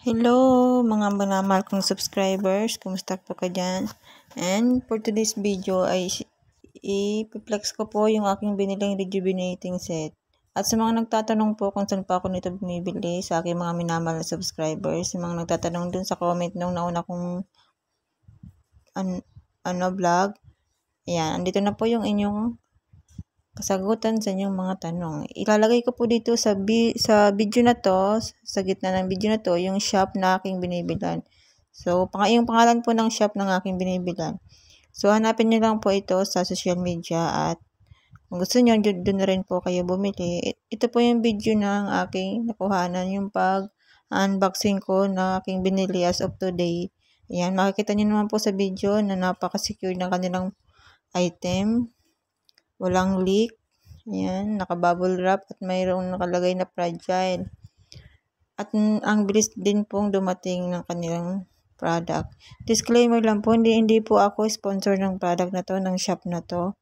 Hello mga minamahal kong subscribers, kumusta po ka dyan? And for today's video ay i-flex ko po yung aking biniling rejuvenating set. At sa mga nagtatanong po kung saan pa ako nito bumibili sa aking mga minamahal na subscribers, sa mga nagtatanong dun sa comment nung nauna kong an ano vlog, ayan, andito na po yung inyong kasagutan sa inyong mga tanong. Ilalagay ko po dito sa, bi sa video na to, sa gitna ng video na to, yung shop na aking binibilan. So, pang yung pangalan po ng shop ng aking binibilan. So, hanapin niyo lang po ito sa social media at kung gusto niyo doon na rin po kayo bumili. Ito po yung video ng aking nakuhanan, yung pag-unboxing ko na aking binili as of today. Ayan, makikita niyo naman po sa video na napaka-secure ng kanilang item. Walang leak. Ayan, naka-bubble wrap at mayroong nakalagay na fragile. At ang bilis din pong dumating ng kanilang product. Disclaimer lang po, hindi, hindi po ako sponsor ng product na to, ng shop na to.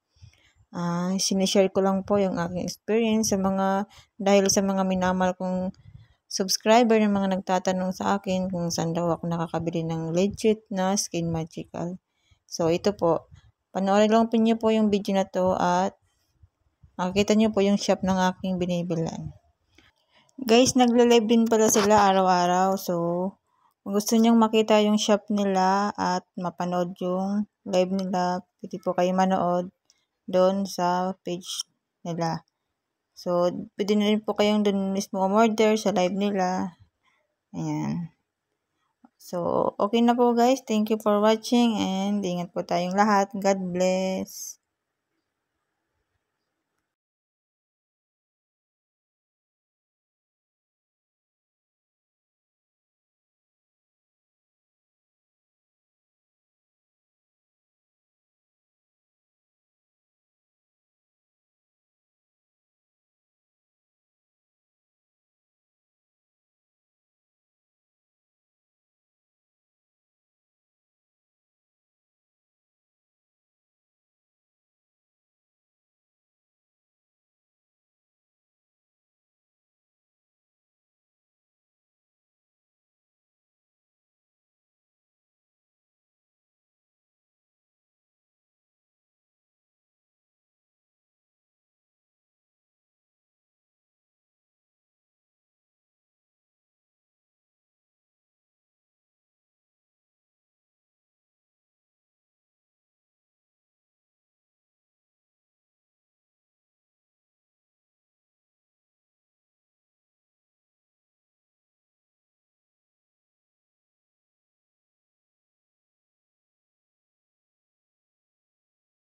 Uh, sinishare ko lang po yung aking experience sa mga, dahil sa mga minamal kong subscriber ng mga nagtatanong sa akin kung saan daw ako nakakabili ng legit na Skin Magical. So, ito po. Panoorin lang po niyo po yung video na to at Makikita nyo po yung shop ng aking binibilan. Guys, nagle-live din pala sila araw-araw. So, kung gusto nyong makita yung shop nila at mapanood yung live nila, pwede po kayo manood doon sa page nila. So, pwede na rin po kayong doon mismo umorder sa live nila. Ayan. So, okay na po guys. Thank you for watching and ingat po tayong lahat. God bless.